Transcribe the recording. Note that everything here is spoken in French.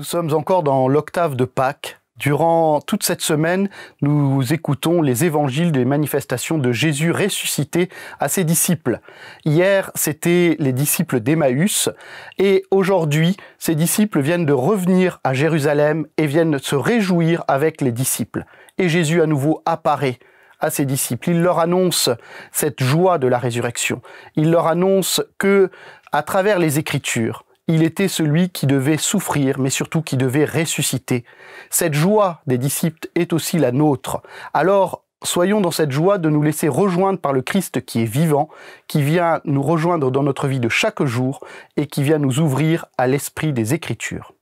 Nous sommes encore dans l'octave de Pâques. Durant toute cette semaine, nous écoutons les évangiles des manifestations de Jésus ressuscité à ses disciples. Hier, c'était les disciples d'Emmaüs, et aujourd'hui, ces disciples viennent de revenir à Jérusalem et viennent se réjouir avec les disciples. Et Jésus à nouveau apparaît à ses disciples. Il leur annonce cette joie de la résurrection. Il leur annonce que, à travers les Écritures, il était celui qui devait souffrir, mais surtout qui devait ressusciter. Cette joie des disciples est aussi la nôtre. Alors, soyons dans cette joie de nous laisser rejoindre par le Christ qui est vivant, qui vient nous rejoindre dans notre vie de chaque jour et qui vient nous ouvrir à l'esprit des Écritures.